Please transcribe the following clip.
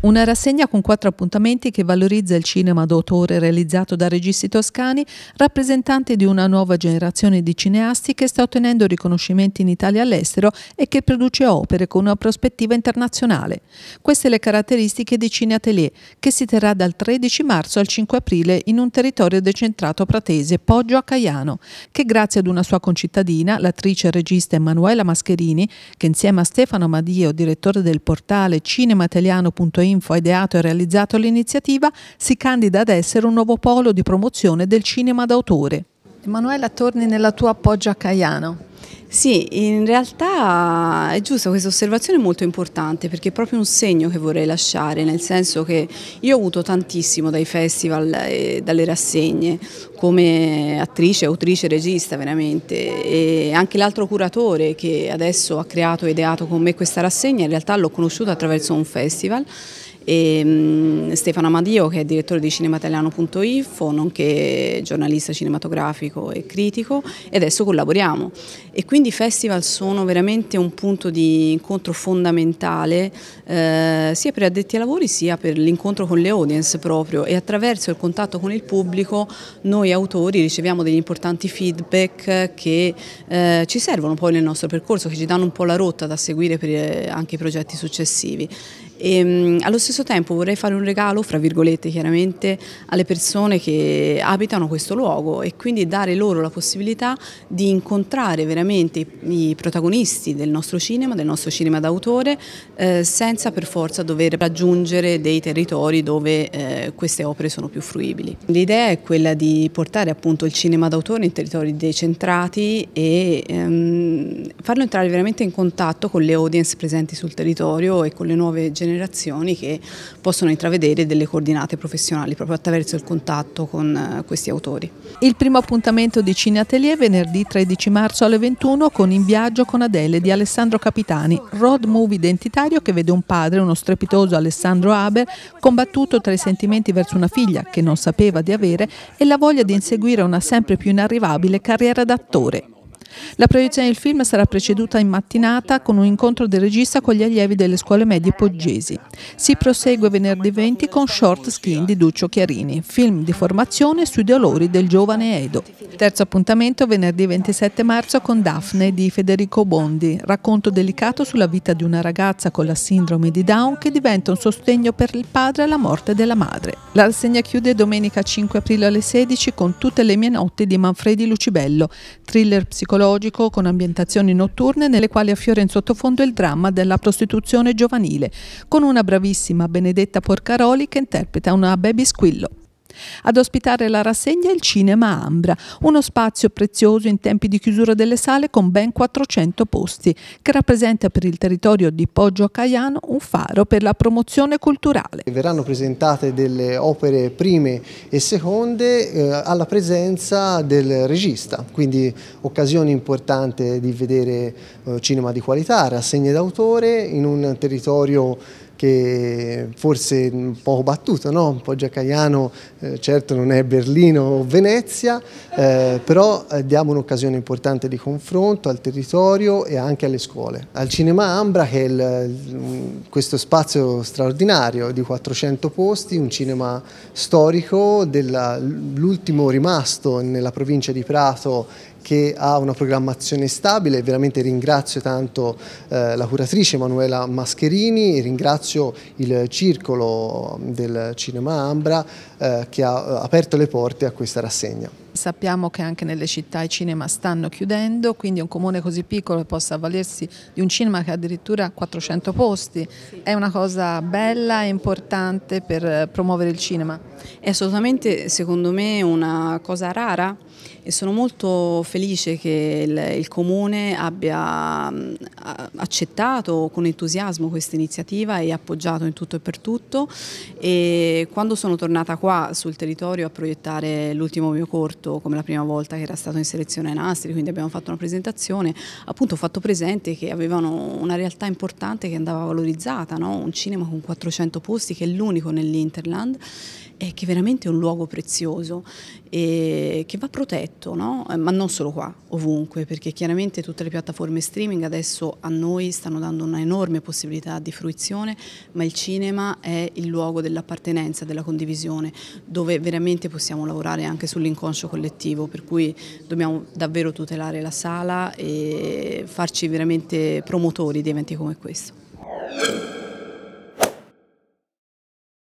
Una rassegna con quattro appuntamenti che valorizza il cinema d'autore realizzato da registi toscani, rappresentanti di una nuova generazione di cineasti che sta ottenendo riconoscimenti in Italia e all'estero e che produce opere con una prospettiva internazionale. Queste le caratteristiche di Cine Atelier, che si terrà dal 13 marzo al 5 aprile in un territorio decentrato pratese, Poggio a Caiano, che grazie ad una sua concittadina, l'attrice e regista Emanuela Mascherini, che insieme a Stefano Madio, direttore del portale cinemaitaliano.it, Info ha ideato e realizzato l'iniziativa, si candida ad essere un nuovo polo di promozione del cinema d'autore. Emanuela, torni nella tua appoggio a Caiano. Sì, in realtà è giusta questa osservazione è molto importante perché è proprio un segno che vorrei lasciare, nel senso che io ho avuto tantissimo dai festival e dalle rassegne come attrice, autrice, regista veramente e anche l'altro curatore che adesso ha creato e ideato con me questa rassegna in realtà l'ho conosciuta attraverso un festival e mm, Stefano Amadio che è direttore di cinemataliano.info, nonché giornalista cinematografico e critico e adesso collaboriamo e quindi i festival sono veramente un punto di incontro fondamentale eh, sia per addetti ai lavori sia per l'incontro con le audience proprio e attraverso il contatto con il pubblico noi autori riceviamo degli importanti feedback che eh, ci servono poi nel nostro percorso, che ci danno un po' la rotta da seguire per eh, anche i progetti successivi e, ehm, allo stesso tempo vorrei fare un regalo, fra virgolette chiaramente, alle persone che abitano questo luogo e quindi dare loro la possibilità di incontrare veramente i, i protagonisti del nostro cinema, del nostro cinema d'autore, eh, senza per forza dover raggiungere dei territori dove eh, queste opere sono più fruibili. L'idea è quella di portare appunto il cinema d'autore in territori decentrati e ehm, farlo entrare veramente in contatto con le audience presenti sul territorio e con le nuove generazioni generazioni che possono intravedere delle coordinate professionali proprio attraverso il contatto con eh, questi autori. Il primo appuntamento di Cine Atelier venerdì 13 marzo alle 21 con In viaggio con Adele di Alessandro Capitani, road movie identitario che vede un padre, uno strepitoso Alessandro Haber, combattuto tra i sentimenti verso una figlia che non sapeva di avere e la voglia di inseguire una sempre più inarrivabile carriera d'attore. La proiezione del film sarà preceduta in mattinata con un incontro del regista con gli allievi delle scuole medie poggesi. Si prosegue venerdì 20 con Short Skin di Duccio Chiarini, film di formazione sui dolori del giovane Edo. Terzo appuntamento venerdì 27 marzo con Daphne di Federico Bondi, racconto delicato sulla vita di una ragazza con la sindrome di Down che diventa un sostegno per il padre alla morte della madre. La rassegna chiude domenica 5 aprile alle 16 con Tutte le mie notti di Manfredi Lucibello, thriller psicologico psicologico con ambientazioni notturne nelle quali affiora in sottofondo il dramma della prostituzione giovanile, con una bravissima Benedetta Porcaroli che interpreta una baby squillo. Ad ospitare la rassegna il Cinema Ambra, uno spazio prezioso in tempi di chiusura delle sale con ben 400 posti, che rappresenta per il territorio di Poggio a Caiano un faro per la promozione culturale. Verranno presentate delle opere prime e seconde eh, alla presenza del regista, quindi occasione importante di vedere eh, cinema di qualità, rassegne d'autore in un territorio che forse un po' battuto, no? un po' giacaiano, eh, certo non è Berlino o Venezia, eh, però eh, diamo un'occasione importante di confronto al territorio e anche alle scuole. Al Cinema Ambra che è il, questo spazio straordinario di 400 posti, un cinema storico, l'ultimo rimasto nella provincia di Prato che ha una programmazione stabile, veramente ringrazio tanto eh, la curatrice Emanuela Mascherini, ringrazio il circolo del Cinema Ambra eh, che ha eh, aperto le porte a questa rassegna sappiamo che anche nelle città i cinema stanno chiudendo, quindi un comune così piccolo che possa avvalersi di un cinema che ha addirittura 400 posti è una cosa bella e importante per eh, promuovere il cinema. È assolutamente secondo me una cosa rara e sono molto felice che il, il comune abbia mm, accettato con entusiasmo questa iniziativa e appoggiato in tutto e per tutto e quando sono tornata qua sul territorio a proiettare l'ultimo mio corto fatto come la prima volta che era stato in selezione Nastri, quindi abbiamo fatto una presentazione, appunto ho fatto presente che avevano una realtà importante che andava valorizzata, no? un cinema con 400 posti che è l'unico nell'Interland e che veramente è un luogo prezioso e che va protetto, no? Eh, ma non solo qua, ovunque, perché chiaramente tutte le piattaforme streaming adesso a noi stanno dando una enorme possibilità di fruizione, ma il cinema è il luogo dell'appartenenza, della condivisione, dove veramente possiamo lavorare anche sull'inconscio collettivo, per cui dobbiamo davvero tutelare la sala e farci veramente promotori di eventi come questo.